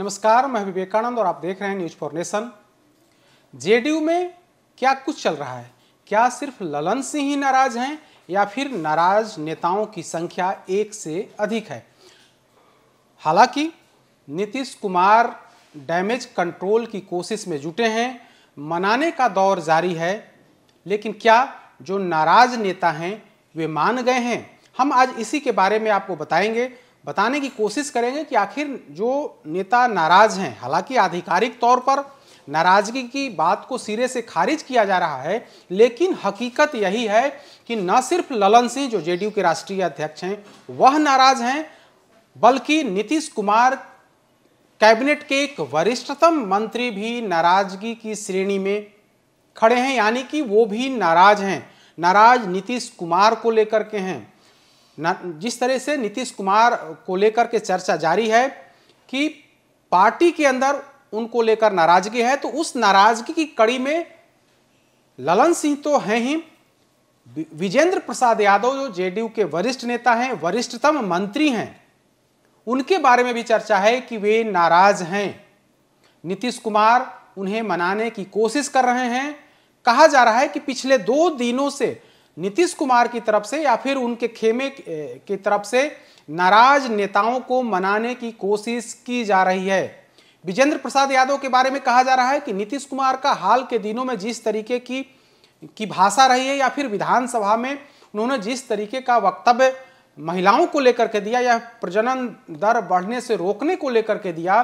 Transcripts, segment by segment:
नमस्कार मैं विवेकानंद और आप देख रहे हैं न्यूज फॉर नेशन जेडीयू में क्या कुछ चल रहा है क्या सिर्फ ललन सिंह ही नाराज हैं या फिर नाराज नेताओं की संख्या एक से अधिक है हालांकि नीतीश कुमार डैमेज कंट्रोल की कोशिश में जुटे हैं मनाने का दौर जारी है लेकिन क्या जो नाराज नेता हैं वे मान गए हैं हम आज इसी के बारे में आपको बताएंगे बताने की कोशिश करेंगे कि आखिर जो नेता नाराज हैं हालांकि आधिकारिक तौर पर नाराजगी की बात को सिरे से खारिज किया जा रहा है लेकिन हकीकत यही है कि न सिर्फ ललन सिंह जो जेडीयू के राष्ट्रीय अध्यक्ष हैं वह नाराज हैं बल्कि नीतीश कुमार कैबिनेट के एक वरिष्ठतम मंत्री भी नाराजगी की श्रेणी में खड़े हैं यानी कि वो भी नाराज हैं नाराज नीतीश कुमार को लेकर के हैं जिस तरह से नीतीश कुमार को लेकर के चर्चा जारी है कि पार्टी के अंदर उनको लेकर नाराजगी है तो उस नाराजगी की कड़ी में ललन सिंह तो हैं ही विजेंद्र प्रसाद यादव जो जेडीयू के वरिष्ठ नेता हैं वरिष्ठतम मंत्री हैं उनके बारे में भी चर्चा है कि वे नाराज हैं नीतीश कुमार उन्हें मनाने की कोशिश कर रहे हैं कहा जा रहा है कि पिछले दो दिनों से नीतीश कुमार की तरफ से या फिर उनके खेमे की तरफ से नाराज नेताओं को मनाने की कोशिश की जा रही है विजेंद्र प्रसाद यादव के बारे में कहा जा रहा है कि नीतीश कुमार का हाल के दिनों में जिस तरीके की की भाषा रही है या फिर विधानसभा में उन्होंने जिस तरीके का वक्तव्य महिलाओं को लेकर के दिया या प्रजनन दर बढ़ने से रोकने को लेकर के दिया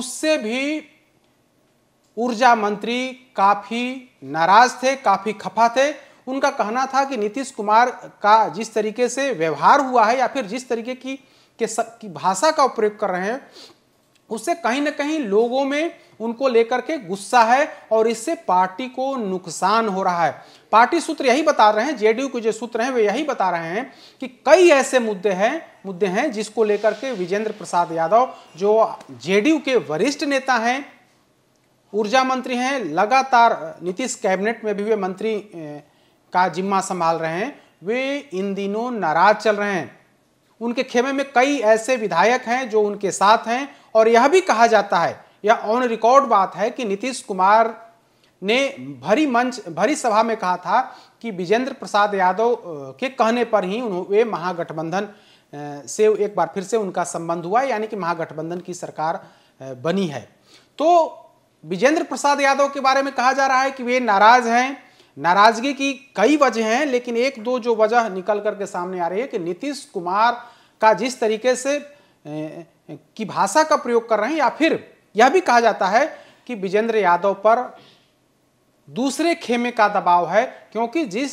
उससे भी ऊर्जा मंत्री काफ़ी नाराज थे काफ़ी खफा थे उनका कहना था कि नीतीश कुमार का जिस तरीके से व्यवहार हुआ है या फिर जिस तरीके की के सब की भाषा का प्रयोग कर रहे हैं उससे कहीं ना कहीं लोगों में उनको लेकर के गुस्सा है और इससे पार्टी को नुकसान हो रहा है पार्टी सूत्र यही बता रहे हैं जेडीयू के जो सूत्र हैं वे यही बता रहे हैं कि कई ऐसे मुद्दे हैं मुद्दे हैं जिसको लेकर के विजेंद्र प्रसाद यादव जो जेडीयू के वरिष्ठ नेता हैं ऊर्जा मंत्री हैं लगातार नीतीश कैबिनेट में भी वे मंत्री का जिम्मा संभाल रहे हैं वे इन दिनों नाराज चल रहे हैं उनके खेमे में कई ऐसे विधायक हैं जो उनके साथ हैं और यह भी कहा जाता है यह ऑन रिकॉर्ड बात है कि नीतीश कुमार ने भरी मंच भरी सभा में कहा था कि विजेंद्र प्रसाद यादव के कहने पर ही वे महागठबंधन से एक बार फिर से उनका संबंध हुआ यानी कि महागठबंधन की सरकार बनी है तो विजेंद्र प्रसाद यादव के बारे में कहा जा रहा है कि वे नाराज हैं नाराजगी की कई वजह हैं लेकिन एक दो जो वजह निकल करके सामने आ रही है कि नीतीश कुमार का जिस तरीके से की भाषा का प्रयोग कर रहे हैं या फिर यह भी कहा जाता है कि विजेंद्र यादव पर दूसरे खेमे का दबाव है क्योंकि जिस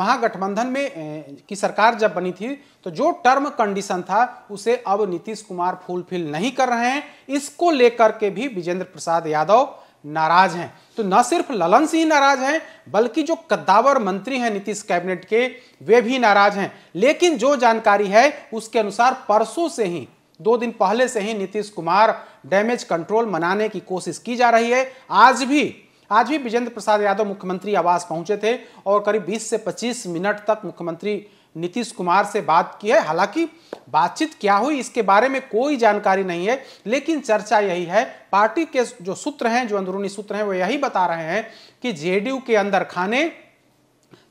महागठबंधन में की सरकार जब बनी थी तो जो टर्म कंडीशन था उसे अब नीतीश कुमार फुलफिल नहीं कर रहे हैं इसको लेकर के भी विजेंद्र प्रसाद यादव नाराज हैं तो न सिर्फ ललन सिंह नाराज हैं बल्कि जो कद्दावर मंत्री हैं नीतीश कैबिनेट के वे भी नाराज हैं लेकिन जो जानकारी है उसके अनुसार परसों से ही दो दिन पहले से ही नीतीश कुमार डैमेज कंट्रोल मनाने की कोशिश की जा रही है आज भी आज भी विजेंद्र प्रसाद यादव मुख्यमंत्री आवास पहुंचे थे और करीब 20 से 25 मिनट तक मुख्यमंत्री नीतीश कुमार से बात की है हालांकि बातचीत क्या हुई इसके बारे में कोई जानकारी नहीं है लेकिन चर्चा यही है पार्टी के जो सूत्र हैं जो अंदरूनी सूत्र हैं वो यही बता रहे हैं कि जेडीयू के अंदर खाने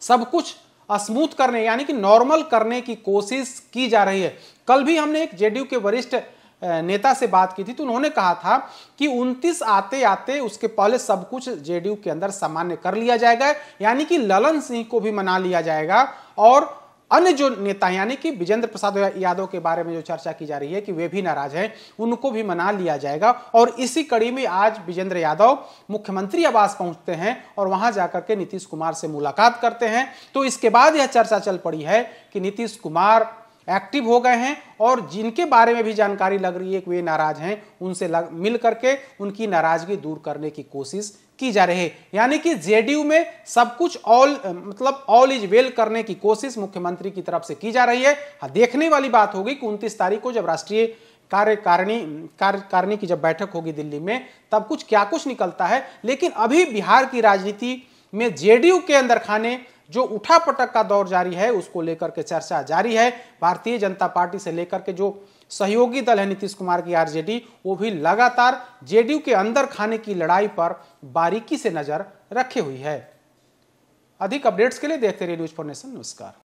सब कुछ स्मूथ करने यानी कि नॉर्मल करने की कोशिश की जा रही है कल भी हमने एक जेडीयू के वरिष्ठ नेता से बात की थी तो उन्होंने कहा था कि 29 आते आते उसके पहले सब कुछ जेडीयू के अंदर सामान्य कर लिया जाएगा यानी कि ललन सिंह को भी मना लिया जाएगा और अन्य जो नेता यानी कि विजेंद्र प्रसाद यादव के बारे में जो चर्चा की जा रही है कि वे भी नाराज हैं उनको भी मना लिया जाएगा और इसी कड़ी में आज विजेंद्र यादव मुख्यमंत्री आवास पहुंचते हैं और वहां जाकर के नीतीश कुमार से मुलाकात करते हैं तो इसके बाद यह चर्चा चल पड़ी है कि नीतीश कुमार एक्टिव हो गए हैं और जिनके बारे में भी जानकारी लग रही है कि वे नाराज हैं उनसे लग, मिल करके उनकी नाराजगी दूर करने की कोशिश की जा रही है यानी कि जेडीयू में सब कुछ ऑल मतलब ऑल इज वेल करने की कोशिश मुख्यमंत्री की तरफ से की जा रही है हाँ, देखने वाली बात होगी कि उनतीस तारीख को जब राष्ट्रीय कार्यकारिणी कार्यकारिणी की जब बैठक होगी दिल्ली में तब कुछ क्या कुछ निकलता है लेकिन अभी बिहार की राजनीति में जेडीयू के अंदर खाने जो उठापटक का दौर जारी है उसको लेकर के चर्चा जारी है भारतीय जनता पार्टी से लेकर के जो सहयोगी दल है नीतीश कुमार की आरजेडी वो भी लगातार जेडीयू के अंदर खाने की लड़ाई पर बारीकी से नजर रखी हुई है अधिक अपडेट्स के लिए देखते रहिए न्यूज फॉर नेशन नमस्कार